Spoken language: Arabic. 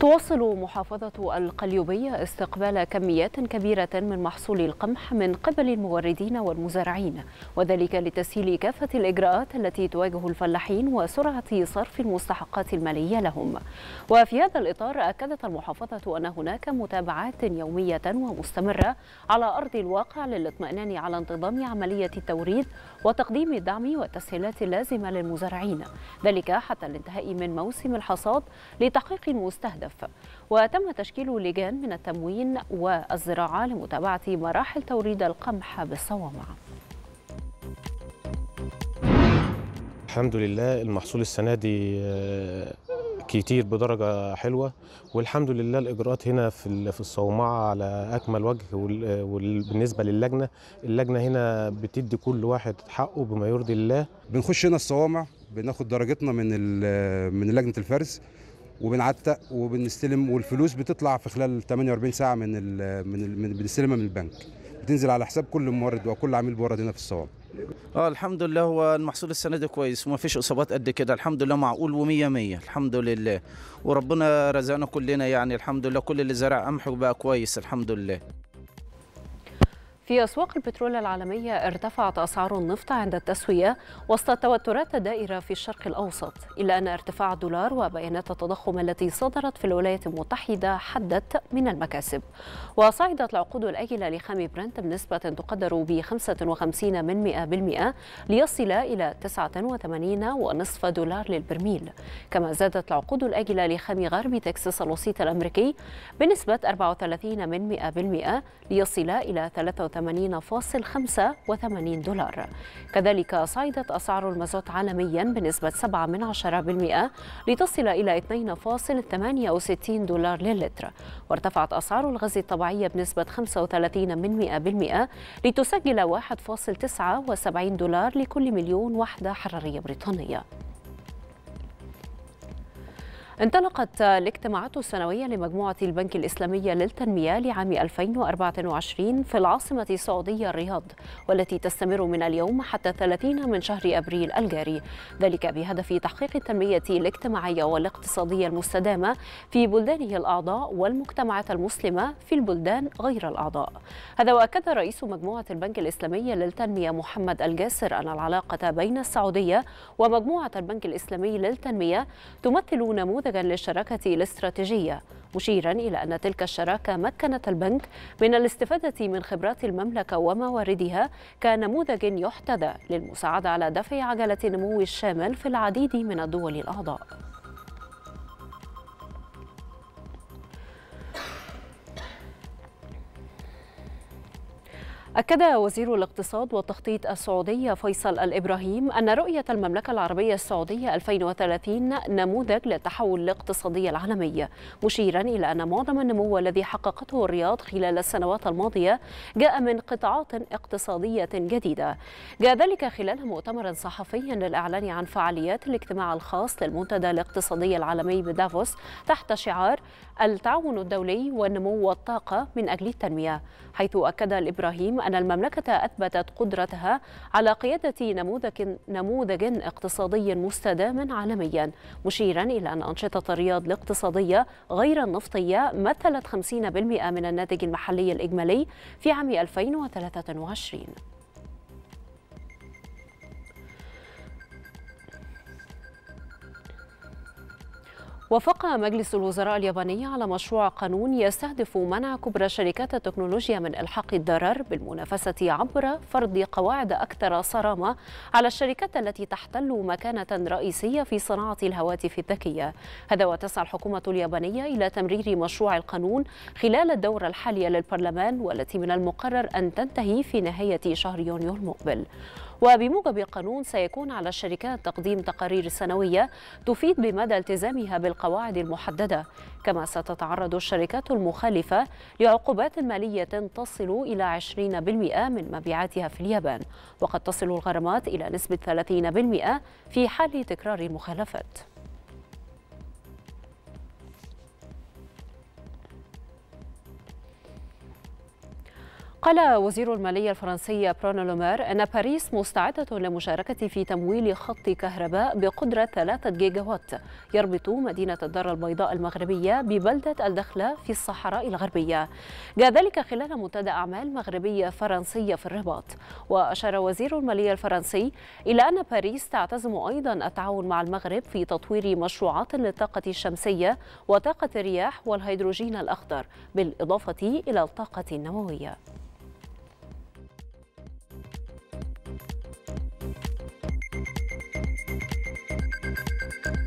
تواصل محافظة القليوبية استقبال كميات كبيرة من محصول القمح من قبل الموردين والمزارعين وذلك لتسهيل كافة الإجراءات التي تواجه الفلاحين وسرعة صرف المستحقات المالية لهم وفي هذا الإطار أكدت المحافظة أن هناك متابعات يومية ومستمرة على أرض الواقع للاطمئنان على انتظام عملية التوريد وتقديم الدعم والتسهيلات اللازمة للمزارعين ذلك حتى الانتهاء من موسم الحصاد لتحقيق المستهدف الهدف وتم تشكيل لجان من التموين والزراعة لمتابعة مراحل توريد القمح بالصوامع الحمد لله المحصول السنة دي آه، كتير بدرجة حلوة والحمد لله الإجراءات هنا في الصومعة على أكمل وجه وبالنسبة للجنة اللجنة هنا بتدي كل واحد حقه بما يرضي الله بنخش هنا الصوامع بناخد درجتنا من من لجنة الفرز وبنعتق وبنستلم والفلوس بتطلع في خلال 48 ساعه من الـ من, الـ من بنستلمها من البنك بتنزل على حساب كل مورد وكل عميل بورد هنا في الصواب اه الحمد لله هو المحصول السنه دي كويس وما فيش اصابات قد كده الحمد لله معقول و100 100 الحمد لله وربنا رزقنا كلنا يعني الحمد لله كل اللي زرع قمح وبقى كويس الحمد لله في أسواق البترول العالمية ارتفعت أسعار النفط عند التسوية وسط التوترات الدائرة في الشرق الأوسط إلا أن ارتفاع الدولار وبيانات التضخم التي صدرت في الولايات المتحدة حدت من المكاسب وصعدت العقود الآجلة لخام برنت بنسبة تقدر ب 55 من ليصل إلى 89.5 دولار للبرميل كما زادت العقود الآجلة لخام غرب تكساس الوسيط الأمريكي بنسبة 34 من 100 ليصل إلى 33 80.85 دولار كذلك صعدت أسعار المازوت عالميا بنسبة 7 لتصل إلى 2.68 دولار للتر وارتفعت أسعار الغاز الطبيعي بنسبة 35 لتسجل 1.79 دولار لكل مليون وحدة حرارية بريطانية انطلقت الاجتماعات السنوية لمجموعة البنك الإسلامية للتنمية لعام 2024 في العاصمة السعودية الرياض والتي تستمر من اليوم حتى 30 من شهر أبريل الجاري ذلك بهدف تحقيق التنمية الاجتماعية والاقتصادية المستدامة في بلدانه الأعضاء والمجتمعات المسلمة في البلدان غير الأعضاء هذا وأكد رئيس مجموعة البنك الإسلامية للتنمية محمد الجاسر أن العلاقة بين السعودية ومجموعة البنك الإسلامي للتنمية تمثل نموذج نموذجا للشراكة الاستراتيجية مشيرا إلى أن تلك الشراكة مكنت البنك من الاستفادة من خبرات المملكة ومواردها كنموذج يحتذى للمساعدة على دفع عجلة النمو الشامل في العديد من الدول الأعضاء أكد وزير الاقتصاد والتخطيط السعودي فيصل الإبراهيم أن رؤية المملكة العربية السعودية 2030 نموذج للتحول الاقتصادي العالمي مشيرا إلى أن معظم النمو الذي حققته الرياض خلال السنوات الماضية جاء من قطاعات اقتصادية جديدة جاء ذلك خلال مؤتمر صحفي للإعلان عن فعاليات الاجتماع الخاص للمنتدى الاقتصادي العالمي بدافوس تحت شعار التعاون الدولي والنمو والطاقة من أجل التنمية حيث أكد الإبراهيم أن المملكة أثبتت قدرتها على قيادة نموذج, نموذج اقتصادي مستدام عالميا مشيرا إلى أن أنشطة الرياض الاقتصادية غير النفطية مثلت 50% من الناتج المحلي الإجمالي في عام 2023 وافق مجلس الوزراء الياباني على مشروع قانون يستهدف منع كبرى شركات التكنولوجيا من الحاق الضرر بالمنافسه عبر فرض قواعد اكثر صرامه على الشركات التي تحتل مكانه رئيسيه في صناعه الهواتف الذكيه. هذا وتسعى الحكومه اليابانيه الى تمرير مشروع القانون خلال الدوره الحاليه للبرلمان والتي من المقرر ان تنتهي في نهايه شهر يونيو المقبل. وبموجب القانون سيكون على الشركات تقديم تقارير سنوية تفيد بمدى التزامها بالقواعد المحددة كما ستتعرض الشركات المخالفة لعقوبات مالية تصل إلى 20% من مبيعاتها في اليابان وقد تصل الغرامات إلى نسبة 30% في حال تكرار المخالفات قال وزير المالية الفرنسية برونو لومير أن باريس مستعدة لمشاركة في تمويل خط كهرباء بقدرة 3 جيجا وات يربط مدينة الدار البيضاء المغربية ببلدة الدخلة في الصحراء الغربية جاء ذلك خلال منتدى أعمال مغربية فرنسية في الرباط وأشار وزير المالية الفرنسي إلى أن باريس تعتزم أيضا التعاون مع المغرب في تطوير مشروعات للطاقة الشمسية وطاقة الرياح والهيدروجين الأخضر بالإضافة إلى الطاقة النووية